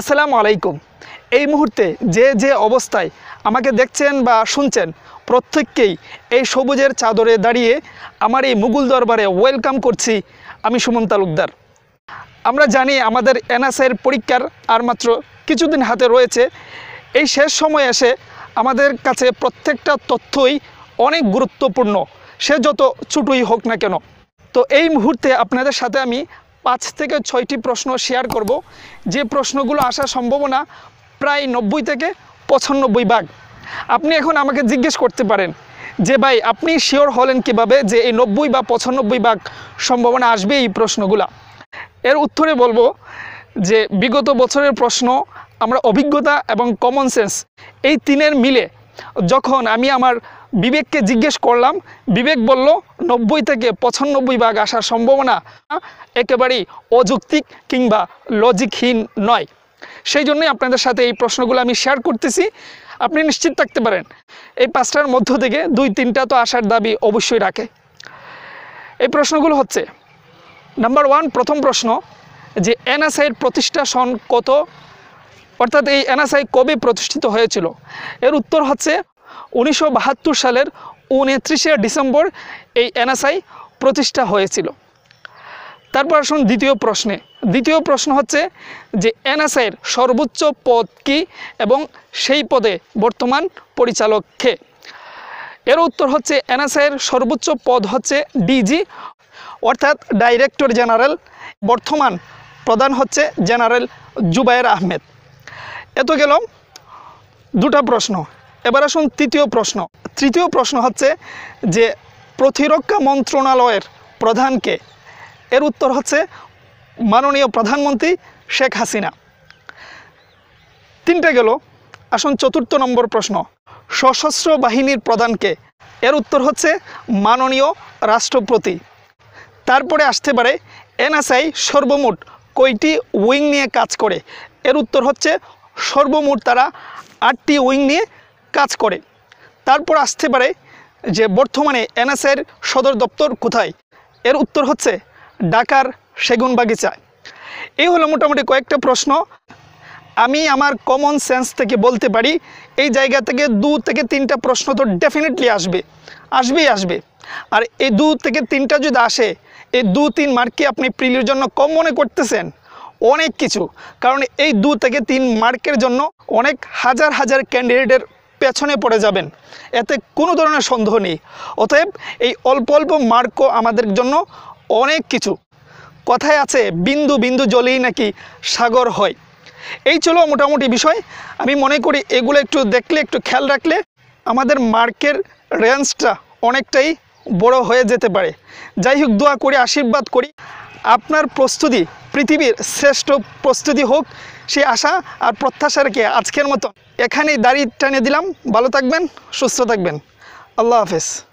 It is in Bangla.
আসসালামু আলাইকুম এই মুহূর্তে যে যে অবস্থায় আমাকে দেখছেন বা শুনছেন প্রত্যেককেই এই সবুজের চাদরে দাঁড়িয়ে আমার এই মুঘল দরবারে ওয়েলকাম করছি আমি সুমন তালুকদার আমরা জানি আমাদের এনএসআইয়ের পরীক্ষার আর মাত্র কিছুদিন হাতে রয়েছে এই শেষ সময় এসে আমাদের কাছে প্রত্যেকটা তথ্যই অনেক গুরুত্বপূর্ণ সে যত ছুটুই হোক না কেন তো এই মুহূর্তে আপনাদের সাথে আমি পাঁচ থেকে ছয়টি প্রশ্ন শেয়ার করব যে প্রশ্নগুলো আসার সম্ভাবনা প্রায় নব্বই থেকে পঁচানব্বই ভাগ আপনি এখন আমাকে জিজ্ঞেস করতে পারেন যে ভাই আপনি শিওর হলেন কিভাবে যে এই নব্বই বা পঁচানব্বই ভাগ সম্ভাবনা আসবে এই প্রশ্নগুলা এর উত্তরে বলবো যে বিগত বছরের প্রশ্ন আমরা অভিজ্ঞতা এবং কমন সেন্স এই তিনের মিলে যখন আমি আমার বিবেককে জিজ্ঞেস করলাম বিবেক বলল নব্বই থেকে পঁচানব্বই ভাগ আসার সম্ভাবনা একেবারেই অযৌক্তিক কিংবা লজিকহীন নয় সেই জন্যই আপনাদের সাথে এই প্রশ্নগুলো আমি শেয়ার করতেছি আপনি নিশ্চিত থাকতে পারেন এই পাঁচটার মধ্য থেকে দুই তিনটা তো আসার দাবি অবশ্যই রাখে এই প্রশ্নগুলো হচ্ছে নাম্বার ওয়ান প্রথম প্রশ্ন যে এনএসআইয়ের প্রতিষ্ঠা সন কত অর্থাৎ এই এনএসআই কবে প্রতিষ্ঠিত হয়েছিল এর উত্তর হচ্ছে উনিশশো সালের উনত্রিশে ডিসেম্বর এই এনএসআই প্রতিষ্ঠা হয়েছিল তারপর আসুন দ্বিতীয় প্রশ্নে দ্বিতীয় প্রশ্ন হচ্ছে যে এনএসআইয়ের সর্বোচ্চ পদ কি এবং সেই পদে বর্তমান পরিচালক খে এর উত্তর হচ্ছে এনএসআইয়ের সর্বোচ্চ পদ হচ্ছে ডিজি অর্থাৎ ডাইরেক্টর জেনারেল বর্তমান প্রধান হচ্ছে জেনারেল জুবায়ের আহমেদ এত গেল দুটা প্রশ্ন এবার আসুন তৃতীয় প্রশ্ন তৃতীয় প্রশ্ন হচ্ছে যে প্রতিরক্ষা মন্ত্রণালয়ের প্রধানকে এর উত্তর হচ্ছে মাননীয় প্রধানমন্ত্রী শেখ হাসিনা তিনটে গেল আসুন চতুর্থ নম্বর প্রশ্ন সশস্ত্র বাহিনীর প্রধানকে এর উত্তর হচ্ছে মাননীয় রাষ্ট্রপতি তারপরে আসতে পারে এনএসআই সর্বমোট কয়টি উইং নিয়ে কাজ করে এর উত্তর হচ্ছে সর্বমোট তারা আটটি উইং নিয়ে কাজ করে তারপর আসতে পারে যে বর্তমানে এনএসের সদর দপ্তর কোথায় এর উত্তর হচ্ছে ঢাকার সেগুন বাগিচায় এই হলো মোটামুটি কয়েকটা প্রশ্ন আমি আমার কমন সেন্স থেকে বলতে পারি এই জায়গা থেকে দু থেকে তিনটা প্রশ্ন তো ডেফিনেটলি আসবে আসবেই আসবে আর এই দু থেকে তিনটা যদি আসে এই দু তিন মার্কে আপনি প্রিলির জন্য কম মনে করতেছেন অনেক কিছু কারণ এই দু থেকে তিন মার্কের জন্য অনেক হাজার হাজার ক্যান্ডিডেটের পেছনে পড়ে যাবেন এতে কোনো ধরনের সন্দেহ নেই অতএব এই অল্প অল্প মার্কও আমাদের জন্য অনেক কিছু কথায় আছে বিন্দু বিন্দু জলেই নাকি সাগর হয় এই ছিল মোটামুটি বিষয় আমি মনে করি এগুলো একটু দেখলে একটু খেয়াল রাখলে আমাদের মার্কের রেঞ্জটা অনেকটাই বড় হয়ে যেতে পারে যাই হোক দোয়া করে আশীর্বাদ করি আপনার প্রস্তুতি পৃথিবীর শ্রেষ্ঠ প্রস্তুতি হোক সেই আশা আর প্রত্যাশা রেখে আজকের মতো এখানেই দাড়ি টানে দিলাম ভালো থাকবেন সুস্থ থাকবেন আল্লাহ হাফেজ